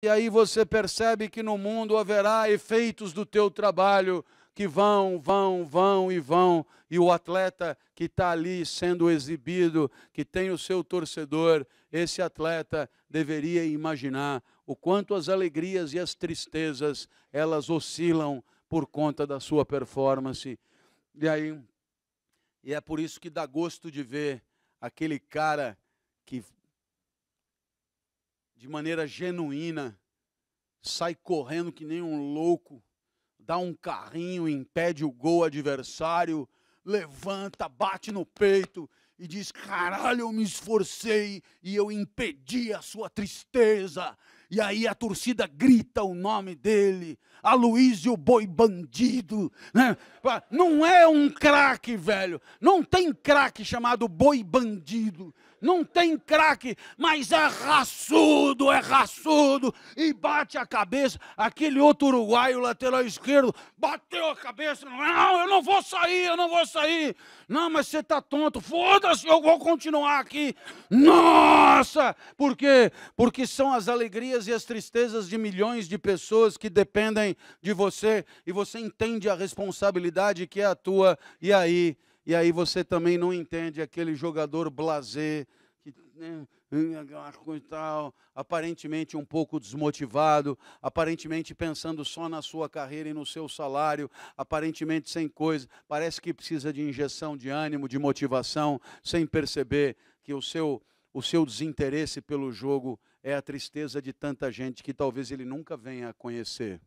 E aí você percebe que no mundo haverá efeitos do teu trabalho que vão, vão, vão e vão. E o atleta que está ali sendo exibido, que tem o seu torcedor, esse atleta deveria imaginar o quanto as alegrias e as tristezas elas oscilam por conta da sua performance. E aí e é por isso que dá gosto de ver aquele cara que de maneira genuína, sai correndo que nem um louco, dá um carrinho, impede o gol adversário, levanta, bate no peito e diz: Caralho, eu me esforcei e eu impedi a sua tristeza, e aí a torcida grita o nome dele, o Boi Bandido, né? Não é um craque, velho. Não tem craque chamado Boi Bandido. Não tem craque, mas é raçudo, é raçudo. E bate a cabeça, aquele outro uruguaio lateral esquerdo, bateu a cabeça. Não, eu não vou sair, eu não vou sair. Não, mas você tá tonto. Foda-se, eu vou continuar aqui. Nossa! Por quê? Porque são as alegrias alegrias e as tristezas de milhões de pessoas que dependem de você e você entende a responsabilidade que é a tua e aí e aí você também não entende aquele jogador blazer que né, hum, tal, aparentemente um pouco desmotivado, aparentemente pensando só na sua carreira e no seu salário, aparentemente sem coisa, parece que precisa de injeção de ânimo, de motivação, sem perceber que o seu o seu desinteresse pelo jogo é a tristeza de tanta gente que talvez ele nunca venha a conhecer.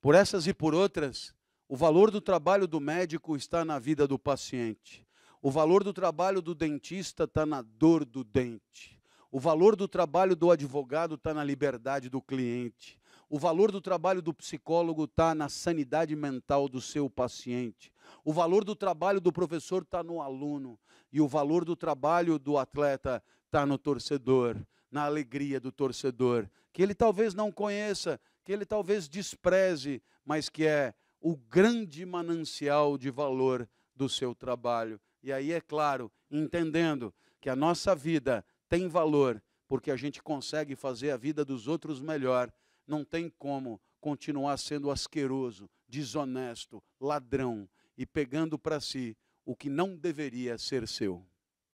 Por essas e por outras, o valor do trabalho do médico está na vida do paciente. O valor do trabalho do dentista está na dor do dente. O valor do trabalho do advogado está na liberdade do cliente. O valor do trabalho do psicólogo está na sanidade mental do seu paciente. O valor do trabalho do professor está no aluno. E o valor do trabalho do atleta está no torcedor, na alegria do torcedor, que ele talvez não conheça, que ele talvez despreze, mas que é o grande manancial de valor do seu trabalho. E aí, é claro, entendendo que a nossa vida tem valor, porque a gente consegue fazer a vida dos outros melhor não tem como continuar sendo asqueroso, desonesto, ladrão e pegando para si o que não deveria ser seu.